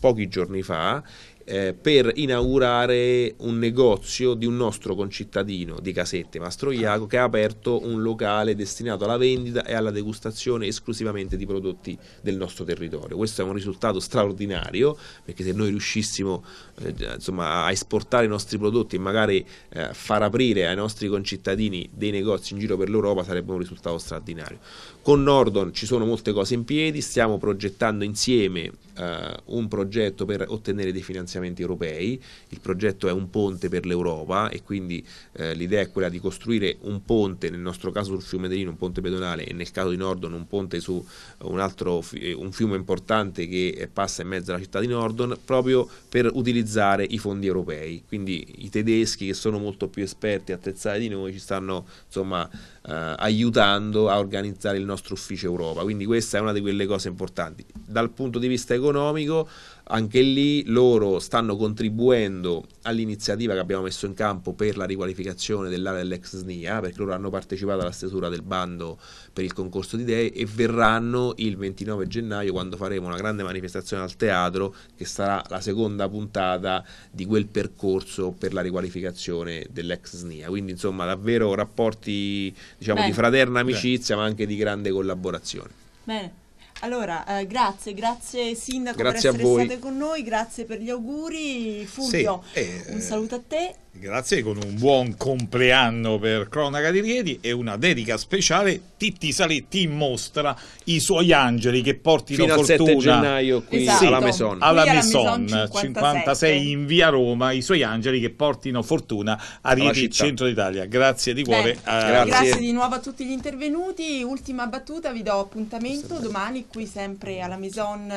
pochi giorni fa eh, per inaugurare un negozio di un nostro concittadino di Casette Mastro Mastroiaco che ha aperto un locale destinato alla vendita e alla degustazione esclusivamente di prodotti del nostro territorio. Questo è un risultato straordinario perché se noi riuscissimo eh, insomma, a esportare i nostri prodotti e magari eh, far aprire ai nostri concittadini dei negozi in giro per l'Europa sarebbe un risultato straordinario. Con Nordon ci sono molte cose in piedi, stiamo progettando insieme eh, un progetto per ottenere dei finanziamenti europei, il progetto è un ponte per l'Europa e quindi eh, l'idea è quella di costruire un ponte, nel nostro caso sul fiume Delino un ponte pedonale e nel caso di Nordon un ponte su un altro un fiume importante che passa in mezzo alla città di Nordon proprio per utilizzare i fondi europei. Quindi i tedeschi che sono molto più esperti e attrezzati di noi ci stanno insomma eh, aiutando a organizzare il nostro ufficio Europa. Quindi questa è una di quelle cose importanti. Dal punto di vista economico anche lì loro stanno contribuendo all'iniziativa che abbiamo messo in campo per la riqualificazione dell'area dell'ex SNIA, perché loro hanno partecipato alla stesura del bando per il concorso di idee e verranno il 29 gennaio quando faremo una grande manifestazione al teatro che sarà la seconda puntata di quel percorso per la riqualificazione dell'ex SNIA. Quindi insomma davvero rapporti diciamo, di fraterna amicizia Beh. ma anche di grande collaborazione. Bene. Allora, eh, grazie, grazie Sindaco grazie per essere stato con noi, grazie per gli auguri. Fulvio, sì, eh, un saluto a te Grazie con un buon compleanno per Cronaca di Rieti e una dedica speciale. Titti Saletti mostra i suoi angeli che portino Fino fortuna. Fino al 7 gennaio qui esatto. alla Maison. Alla Maison, 56. 56 in via Roma, i suoi angeli che portino fortuna a Rieti Centro d'Italia. Grazie di cuore. Beh, a... grazie. grazie. di nuovo a tutti gli intervenuti. Ultima battuta, vi do appuntamento domani qui sempre alla Maison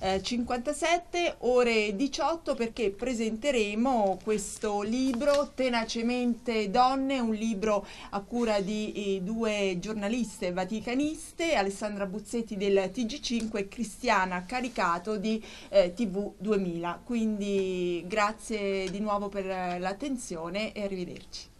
eh, 57 ore 18 perché presenteremo questo libro libro Tenacemente Donne, un libro a cura di eh, due giornaliste vaticaniste, Alessandra Buzzetti del TG5 e Cristiana Caricato di eh, TV2000. Quindi grazie di nuovo per eh, l'attenzione e arrivederci.